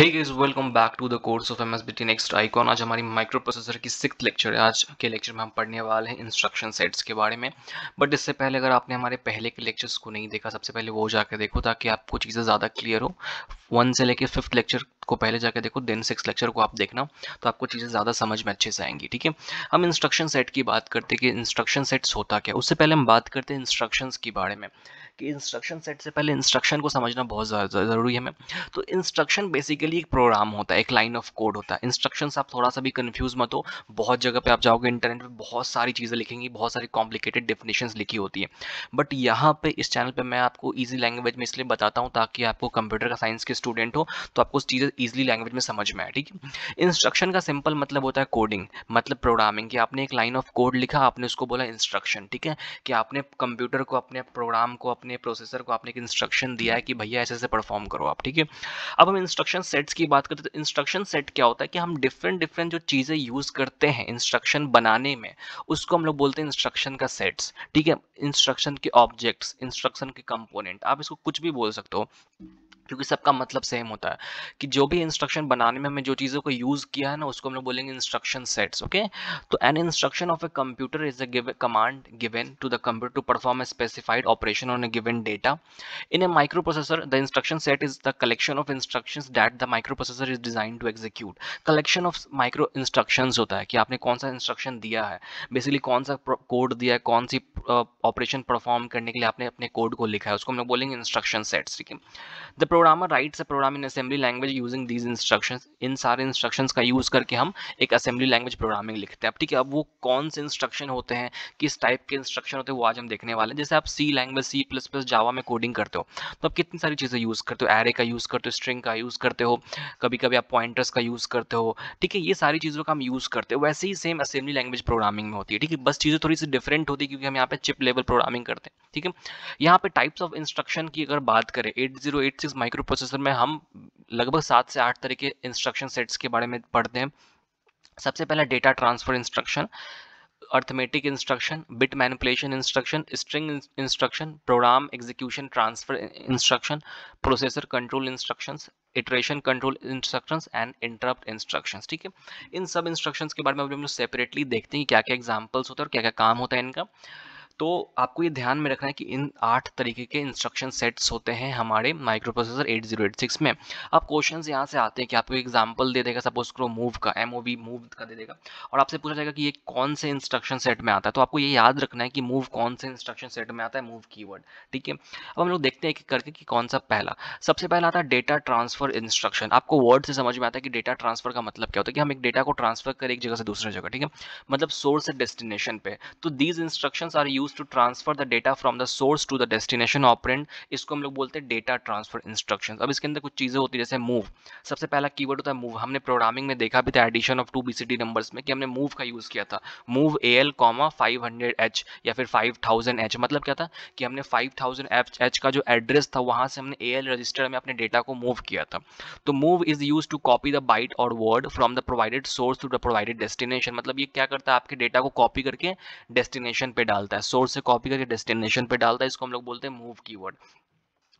ठीक है welcome back to the course of M T next icon आज हमारी माइक्रो प्रोसेसर की सिक्स लेक्चर है आज के लेक्चर में हम पढ़ने वाले हैं इंस्ट्रक्शन सेट्स के बारे में बट इससे पहले अगर आपने हमारे पहले के लेक्चर्स को नहीं देखा सबसे पहले वो जाकर देखो ताकि आपको चीज़ें ज़्यादा क्लियर हो वन से लेकर फिफ्थ लेक्चर को पहले जाकर देखो देन सिक्स लेक्चर को आप देखना तो आपको चीज़ें ज़्यादा समझ में अच्छे से आएंगी ठीक है हम इंस्ट्रक्शन सेट की बात करते कि इंस्ट्रक्शन सेट्स होता क्या उससे पहले हम बात करते हैं इंस्ट्रक्शन के बारे में कि इंस्ट्रक्शन सेट से पहले इंस्ट्रक्शन को समझना बहुत ज़रूरी है हमें तो इंस्ट्रक्शन बेसिकली एक प्रोग्राम होता है एक लाइन ऑफ कोड होता है इंस्ट्रक्शंस आप थोड़ा सा भी कन्फ्यूज मत हो बहुत जगह पे आप जाओगे इंटरनेट पे बहुत सारी चीज़ें लिखेंगी बहुत सारी कॉम्प्लिकेटेड डेफिनेशंस लिखी होती है बट यहाँ पर इस चैनल पर मैं आपको ईजी लैंग्वेज में इसलिए बताता हूँ ताकि आपको कंप्यूटर का साइंस के स्टूडेंट हो तो आपको उस चीज़ें ईजिली लैंग्वेज में समझ में आए ठीक है इंस्ट्रक्शन का सिंपल मतलब होता है कोडिंग मतलब प्रोग्रामिंग कि आपने एक लाइन ऑफ कोड लिखा आपने उसको बोला इंस्ट्रक्शन ठीक है कि आपने कंप्यूटर को अपने प्रोग्राम को अपने अपने प्रोसेसर को आपने एक इंस्ट्रक्शन दिया है कि भैया ऐसे ऐसे परफॉर्म करो आप ठीक है अब हम इंस्ट्रक्शन सेट्स की बात करते हैं तो इंस्ट्रक्शन सेट क्या होता है कि हम डिफरेंट डिफरेंट जो चीज़ें यूज़ करते हैं इंस्ट्रक्शन बनाने में उसको हम लोग बोलते हैं इंस्ट्रक्शन का सेट्स ठीक है इंस्ट्रक्शन के ऑब्जेक्ट्स इंस्ट्रक्शन के कंपोनेंट आप इसको कुछ भी बोल सकते हो क्योंकि सबका मतलब सेम होता है कि जो भी इंस्ट्रक्शन बनाने में हमें जो चीज़ों को यूज़ किया है ना उसको हम लोग बोलेंगे इंस्ट्रक्शन सेट्स ओके तो an instruction of a computer is a command given to the computer to perform a specified operation on a given data in a micro processor the instruction set is the collection of instruction that the micro processor is design to execute collection of micro instruction होता है कि आपने कौन सा instruction दिया है basically कौन सा कोड दिया है कौन सी ऑपरेशन परफॉर्म करने के लिए आपने अपने कोड को लिखा है उसको हम लोग बोलेंगे इंस्ट्रक्शन सेट्स ठीक है the programmer writes a program in assembly language using these instructions इन सारे इंस्ट्रक्शंस का यूज़ करके हम एक असेंबली लैंग्वेज प्रोग्रामिंग लिखते हैं अब ठीक है अब वो कौन से इंस्ट्रक्शन होते हैं किस टाइप के इंस्ट्रक्शन होते हैं वो आज हम देखने वाले हैं जैसे आप C language C plus plus Java में कोडिंग करते हो तो आप कितनी सारी चीज़ें यूज़ करते हो एरे का यूज़ करते हो स्ट्रिंग का यूज़ करते हो कभी कभी आप पॉइंटर्स का यूज़ करते हो ठीक है ये सारी चीज़ों का हम यूज़ करते हो वैसे ही सेम असेंबली लैंग्वेज प्रोग्रामिंग में होती है ठीक है बस चीज़ें थोड़ी सी डिफरेंट होती है क्योंकि हम यहाँ पे चिप लेवल प्रोग्रामिंग करते हैं ठीक है यहाँ पे टाइप्स ऑफ इंस्ट्रक्शन की अगर बात करें एट माइक्रो प्रोसेसर में हम लगभग सात से आठ तरह के इंस्ट्रक्शन सेट्स के बारे में पढ़ते हैं सबसे पहला data transfer instruction arithmetic instruction bit manipulation instruction string instruction program execution transfer instruction processor control instructions iteration control instructions and interrupt instructions ठीक है इन सब इंस्ट्रक्शंस के बारे में हम लोग सेपरेटली देखते हैं क्या क्या एग्जाम्पल्स होते हैं और क्या क्या काम होता है इनका तो आपको ये ध्यान में रखना है कि इन आठ तरीके के इंस्ट्रक्शन सेट्स होते हैं हमारे माइक्रो प्रोसेसर 8086 में अब क्वेश्चंस यहाँ से आते हैं कि आपको एग्जांपल दे देगा सपोज करो मूव का एम मूव का दे देगा और आपसे पूछा जाएगा कि ये कौन से इंस्ट्रक्शन सेट में आता है तो आपको ये याद रखना है कि मूव कौन से इंस्ट्रक्शन सेट में आता है मूव की ठीक है अब हम लोग देखते हैं कि करके कि कौन सा पहला सबसे पहला आता है डेटा ट्रांसफर इंस्ट्रक्शन आपको वर्ड से समझ में आता है कि डेटा ट्रांसफर का मतलब क्या होता है कि हम एक डेटा को ट्रांसफर करें एक जगह से दूसरी जगह ठीक है मतलब सोर्स से डेस्टिनेशन पे तो these instruction are use use to transfer the data from the source to the destination operand इसको हम लोग बोलते हैं डेटा ट्रांसफर इंस्ट्रक्शन अब इसके अंदर कुछ चीज़ें होती है जैसे मूव सबसे पहला की होता है मूव हमने प्रोग्रामिंग में देखा भी था addition of two B numbers में कि हमने मूव का यूज़ किया था move A L comma five hundred H या फिर फाइव थाउजेंड एच मतलब क्या था कि हमने फाइव थाउजेंड एच का जो एड्रेस था वहाँ से हमने ए एल रजिस्टर में अपने डेटा को मूव किया था तो move is use to copy the byte or word from the provided source to the provided destination मतलब ये क्या करता है आपके डेटा को कॉपी करके डेस्टिनेशन पे डालता है सोर्स से कॉपी करके डेस्टिनेशन पे डालता है इसको हम लोग बोलते हैं मूव कीवर्ड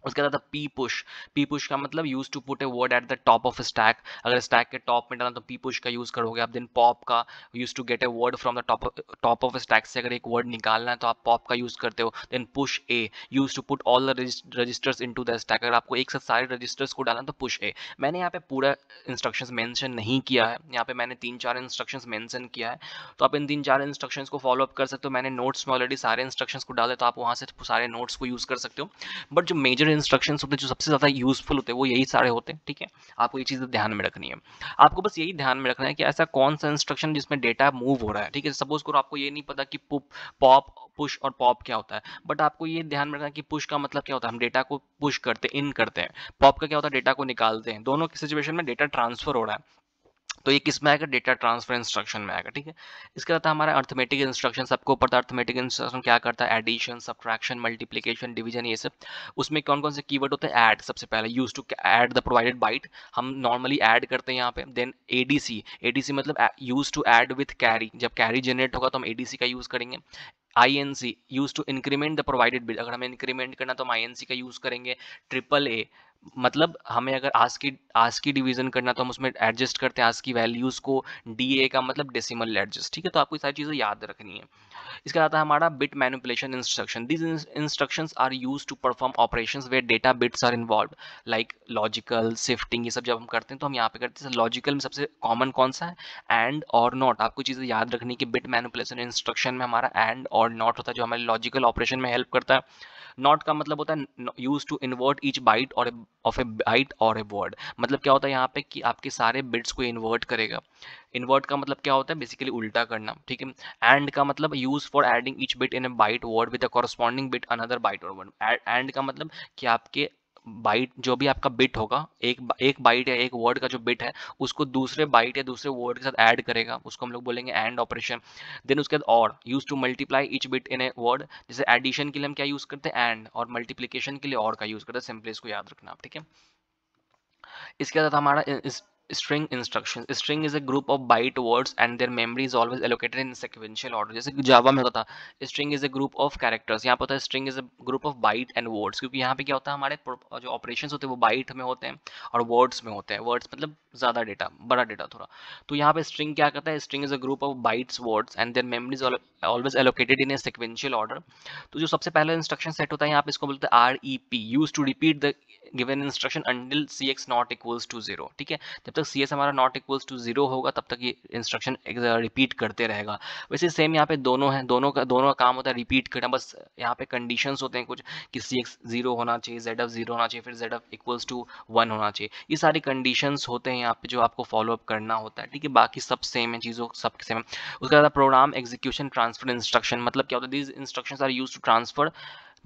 उसके बाद पी पुश पी पुश का मतलब use to put a word at the top of stack अगर स्टैक के टॉप में डालना तो पी पुश का यूज़ करोगे आप देन पॉप का use to get a word from the top top of stack से अगर एक वर्ड निकालना है तो आप पॉप का यूज़ करते हो then push A use to put all the registers into the stack अगर आपको एक साथ सारे रजिस्टर्स को डालना तो पुश ए मैंने यहाँ पे पूरा इंस्ट्रक्शन मैंशन नहीं किया है यहाँ पे मैंने तीन चार इंस्ट्रक्शन मैंशन किया है तो आप इन तीन चार इंस्ट्रक्शन को फॉलो अप कर सकते हो मैंने नोट्स में ऑलरेडी सारे इंस्ट्रक्शन को डाले तो आप वहाँ से सारे नोट्स को यूज़ कर सकते हो बट जो मेजर रिलेटेड इंस्ट्रक्शन होते हैं जो सबसे ज़्यादा यूजफुल होते हैं वो यही सारे होते हैं ठीक है आपको ये चीज़ें ध्यान में रखनी है आपको बस यही ध्यान में रखना है कि ऐसा कौन सा इंस्ट्रक्शन जिसमें डेटा मूव हो रहा है ठीक है सपोज करो आपको ये नहीं पता कि पॉप पुश और पॉप क्या होता है बट आपको ये ध्यान में रखना है कि पुश का मतलब क्या होता है हम डेटा को पुश करते इन करते हैं पॉप का क्या होता है डेटा को निकालते हैं दोनों की सिचुएशन में डेटा ट्रांसफर हो रहा है तो ये किस में आएगा डेटा ट्रांसफर इंस्ट्रक्शन में आएगा ठीक है इसके बाद हमारा अर्थमेटिक इंस्ट्रक्शन सबको पता है अर्थमेटिक इंस्ट्रक्शन क्या करता है एडिशन सब्ट्रैक्शन मल्टीप्लीकेशन डिवीजन ये सब उसमें कौन कौन से कीवर्ड होते हैं ऐड सबसे पहले use to add the provided byte हम नॉर्मली ऐड करते हैं यहाँ पे देन डी सी मतलब use to add with carry जब कैरी जनरेट होगा तो हम सी का यूज करेंगे I N C use to increment the provided bill अगर हमें इंक्रीमेंट करना तो हम आई एन सी का यूज़ करेंगे ट्रिपल ए मतलब हमें अगर आज की आज की डिवीजन करना तो हम उसमें एडजस्ट करते हैं आज की वैल्यूज को डी ए का मतलब डेसिमल एडजस्ट ठीक है तो आपको सारी चीज़ें याद रखनी है इसके बाद आता है हमारा bit manipulation instruction this instruction are use to perform operation way data bits are involve like logical shifting ये सब जब हम करते हैं तो हम यहाँ पे करते हैं लॉजिकल में सबसे कॉमन कौन सा है एंड और नॉट आपको चीज़ें याद रखनी कि बिट मैनिपुलेशन इंस्ट्रक्शन में हमारा एंड और नॉट होता है जो हमारे लॉजिकल ऑपरेशन में हेल्प करता है नॉट का मतलब होता है use to invert each byte or of a byte or a word मतलब क्या होता है यहाँ पे कि आपके सारे बिट्स को इन्वर्ट करेगा इन्वर्ट का मतलब क्या होता है बेसिकली उल्टा करना ठीक है एंड का मतलब use for adding each bit in a byte word with a corresponding bit another byte or word and का मतलब कि आपके बाइट जो भी आपका बिट होगा एक एक बाइट या एक वर्ड का जो बिट है उसको दूसरे बाइट या दूसरे वर्ड के साथ ऐड करेगा उसको हम लोग बोलेंगे एंड ऑपरेशन देन उसके बाद or use to multiply each bit in a word जैसे एडिशन के लिए हम क्या यूज़ करते हैं एंड और मल्टीप्लीकेशन के लिए और का यूज़ करते हैं सिंपली इसको याद रखना ठीक है इसके साथ हमारा string instruction string is a group of byte words and their memory is always allocated in sequential order जैसे कि जावा में होता था string is a group of characters यहाँ पर होता है string is a group of byte and words क्योंकि यहाँ पे क्या होता है हमारे जो ऑपरेशन होते हैं वो बाइट में होते हैं और वर्ड्स में होते हैं वर्ड्स मतलब ज़्यादा डेटा बड़ा डेटा थोड़ा तो यहाँ पे स्ट्रिंग क्या करता है string is a group of bytes words and their memory always allocated in a sequential order तो जो सबसे पहला इंस्ट्रक्शन सेट होता है यहाँ पे इसको बोलते हैं R E P use to repeat the given instruction until C X not equals to zero ठीक है जब तक तक सी एस हमारा नॉट इक्वल्स टू जीरो होगा तब तक ये इंस्ट्रक्शन रिपीट करते रहेगा वैसे सेम यहाँ पे दोनों हैं दोनों का दोनों का काम होता है रिपीट करना बस यहाँ पे कंडीशन होते हैं कुछ कि सी एक्स जीरो होना चाहिए जेड एफ जीरो होना चाहिए फिर Z F equals to one होना चाहिए ये सारी कंडीशन होते हैं यहाँ पे जो आपको फॉलोअप करना होता है ठीक है बाकी सब सेम है चीज़ों सब सेम है उसके बाद प्रोग्राम एग्जीक्यूशन ट्रांसफर इंस्ट्रक्शन मतलब क्या होता है these instruction are use to transfer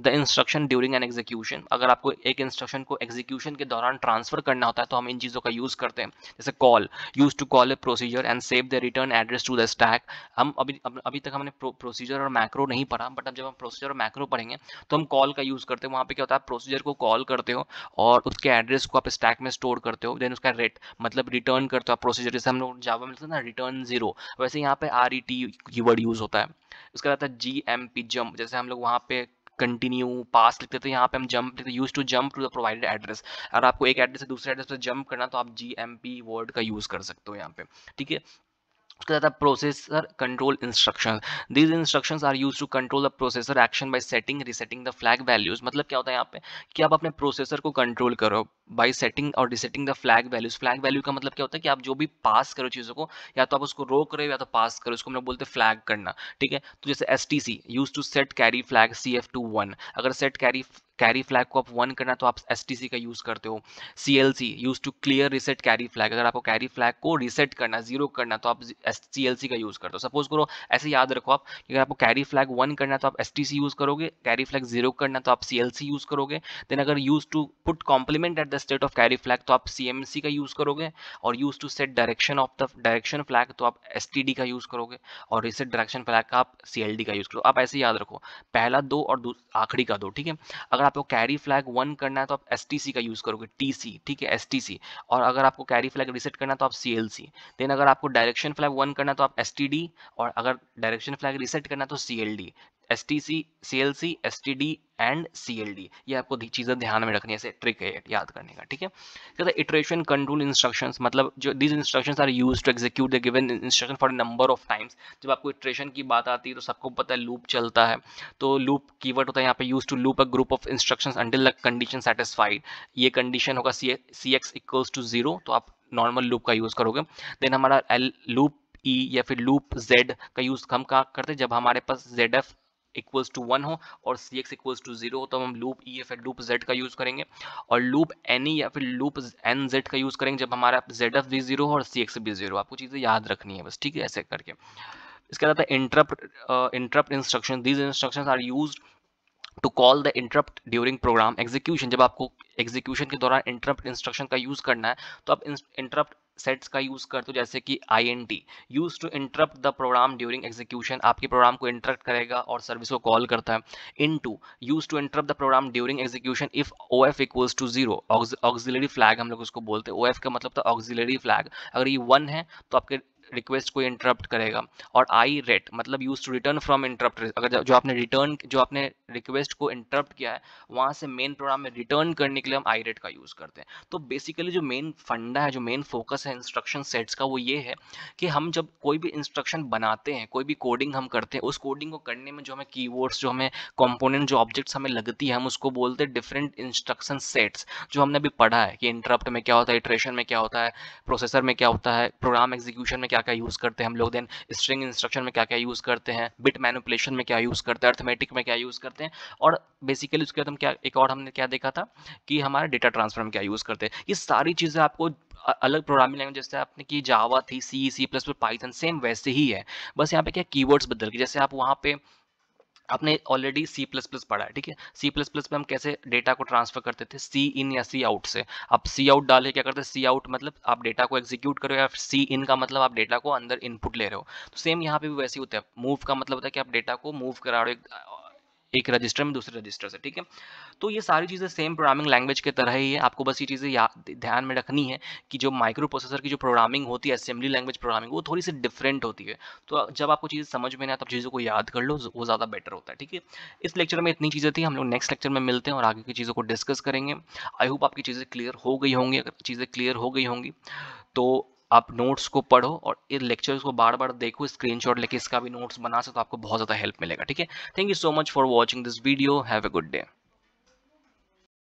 the instruction during an execution अगर आपको एक इंस्ट्रक्शन को एग्जीक्यूशन के दौरान ट्रांसफर करना होता है तो हम इन चीज़ों का यूज़ करते हैं जैसे call use to call a procedure and save the return address to the stack हम अभी अभी तक हमने प्रोसीजर और मैक्रो नहीं पढ़ा बट अब जब हम प्रोसीजर और मैक्रो पढ़ेंगे तो हम कॉल का यूज़ करते हैं वहाँ पर क्या होता है प्रोसीजर को कॉल करते हो और उसके एड्रेस को आप स्टैक में स्टोर करते हो देन उसका रेट मतलब रिटर्न करते हो आप प्रोसीजर जैसे हम लोग जावा मिलते हैं ना रिटर्न जीरो वैसे यहाँ पे R E T word use होता है उसके बाद है जी एम पी जम्प जैसे हम लोग वहाँ पे कंटिन्यू पास लिखते थे यहाँ पे हम जंप लिखते use to jump to the provided address अगर आपको एक एड्रेस से दूसरे एड्रेस पर जंप करना तो आप जी वर्ड का यूज़ कर सकते हो यहाँ पे ठीक है उसके साथ processor control instruction these instruction are use to control the processor action by setting resetting the flag values मतलब क्या होता है यहाँ पे कि आप अपने प्रोसेसर को कंट्रोल करो बाई सेटिंग और resetting the flag values flag value का मतलब क्या होता है कि आप जो भी पास करो चीज़ों को या तो आप उसको रोक रहे हो या तो पास करो उसको हम लोग बोलते हैं फ्लैग करना ठीक है तो जैसे S T C use to set carry flag C F to one अगर सेट कैरी कैरी फ्लैग को आप वन तो करना तो आप एस का यूज़ करते हो C L C use to clear reset carry flag अगर आपको कैरी फ्लैग को रिसेट करना जीरो करना तो आप सी एल सी का यूज़ करते हो सपोज करो ऐसे याद रखो आप अगर आपको कैरी फ्लैग वन करना तो आप एस यूज़ करोगे कैरी फ्लैग जीरो करना तो आप सी एल सी यूज़ करोगे देन अगर use to put complement at the state of carry flag तो आप सी एम सी का यूज़ करोगे और use to set direction of the direction flag तो आप एस टी डी का यूज़ करोगे और रिसेट डायरेक्शन फ्लैग का आप सी एल डी का यूज़ करो आप ऐसे याद रखो पहला दो और आखिरी का दो ठीक है अगर अगर आपको कैरी फ्लैग वन करना है तो आप एस टी सी का यूज़ करोगे टी ठीक है एस टी सी और अगर आपको कैरी फ्लैग रिसेट करना है तो आप सी एल देन अगर आपको डायरेक्शन फ्लैग वन करना है तो आप एस टी डी और अगर डायरेक्शन फ्लैग रिसेट करना है तो C S T C C L C S T D and C L D ये आपको चीज़ें ध्यान में रखनी है ट्रिक है याद करने का ठीक है कहते हैं इटरेशन कंट्रोल इंस्ट्रक्शन मतलब जो these instruction are use to execute the given instruction for number of times जब आपको इटरेशन की बात आती है तो सबको पता है लूप चलता है तो लूप की वर्ड होता है यहाँ पे use to loop a group of instruction until the condition satisfied ये कंडीशन होगा C C X equals to zero तो आप नॉर्मल लूप का यूज़ करोगे देन हमारा एल लूप ई या फिर लूप जेड का यूज़ हम कहाँ करते हैं जब हमारे पास Z F equals to one हो और C X equals to zero हो तो हम लूप ई e या फिर लूप जेड का यूज़ करेंगे और लूप एन ई या फिर लूप एन जेड का यूज़ करेंगे जब हमारा जेड एफ भी जीरो हो और सी एक्स भी जीरो आपको चीज़ें याद रखनी है बस ठीक है ऐसे करके इसके अलावा interrupt interrupt instruction these instruction are use to call the interrupt during program execution जब आपको एग्जीक्यूशन के दौरान इंटरप्ट इंस्ट्रक्शन का यूज़ करना है तो आप इंटरप्ट सेट्स का यूज़ करते हो जैसे कि I N T use to interrupt the program during execution आपके प्रोग्राम को इंटरप्ट करेगा और सर्विस को कॉल करता है into use to interrupt the program during execution if O F equals to zero auxiliary flag हम लोग उसको बोलते हैं ओ एफ का मतलब था ऑक्सिलरी फ्लैग अगर ये वन है तो आपके रिक्वेस्ट को इंटरप्ट करेगा और आई रेट मतलब use to return from interrupt अगर जो आपने रिटर्न जो आपने रिक्वेस्ट को इंटरप्ट किया है वहाँ से मेन प्रोग्राम में रिटर्न करने के लिए हम आई रेट का यूज़ करते हैं तो बेसिकली जो मेन फंडा है जो मेन फोकस है इंस्ट्रक्शन सेट्स का वो ये है कि हम जब कोई भी इंस्ट्रक्शन बनाते हैं कोई भी कोडिंग हम करते हैं उस कोडिंग को करने में जो हमें की जो हमें कॉम्पोनेंट जो ऑब्जेक्ट्स हमें लगती है हम उसको बोलते हैं डिफरेंट इंस्ट्रक्शन सेट्स जो हमने अभी पढ़ा है कि इंटरप्ट में क्या होता है इटरेशन में क्या होता है प्रोसेसर में क्या होता है प्रोग्राम एग्जीक्यूशन में क्या क्या क्या यूज़ करते हैं हम लोग देन स्ट्रिंग इंस्ट्रक्शन में क्या क्या यूज़ करते हैं बिट मैनुपलेशन में क्या यूज़ करते हैं अर्थमेटिक में क्या यूज़ करते हैं और बेसिकली उसके बाद हम क्या एक और हमने क्या देखा था कि हमारे डेटा ट्रांसफर में क्या यूज़ करते हैं ये सारी चीज़ें आपको अलग प्रोग्रामिंग लैंग्वेज जैसे आपने की जावा थी C C plus Python same वैसे ही है बस यहाँ पे क्या कीवर्ड्स बदल के जैसे आप वहाँ पे आपने ऑलरेडी सी प्लस प्लस पढ़ा है ठीक है सी प्लस प्लस में हम कैसे डेटा को ट्रांसफर करते थे सी इन या सी आउट से आप सी आउट डाले क्या करते हैं सी आउट मतलब आप डेटा को एग्जीक्यूट करो या सी इन का मतलब आप डेटा को अंदर इनपुट ले रहे हो तो सेम यहाँ पे भी वैसे ही होता है मूव का मतलब होता है कि आप डेटा को मूव करा रहे हो एक रजिस्टर में दूसरे रजिस्टर से ठीक है तो ये सारी चीज़ें सेम प्रोग्रामिंग लैंग्वेज के तरह ही है आपको बस ये चीज़ें याद ध्यान में रखनी है कि जो माइक्रो प्रोसेसर की जो प्रोग्रामिंग होती है असेंबली लैंग्वेज प्रोग्रामिंग वो थोड़ी सी डिफरेंट होती है तो जब आपको चीज़ें समझ में ना तब चीज़ों को याद कर लो वो ज़्यादा बेटर होता है ठीक है इस लेक्चर में इतनी चीज़ें थी हम लोग नेक्स्ट लेक्चर में मिलते हैं और आगे की चीज़ों को डिस्कस करेंगे आई होप आपकी चीज़ें क्लियर हो गई होंगी अगर चीज़ें क्लियर हो गई होंगी तो आप नोट्स को पढ़ो और इन लेक्चर्स को बार बार देखो स्क्रीनशॉट लेके इसका भी नोट्स बना सकते हो तो आपको बहुत ज़्यादा हेल्प मिलेगा ठीक है thank you so much for watching this video have a good day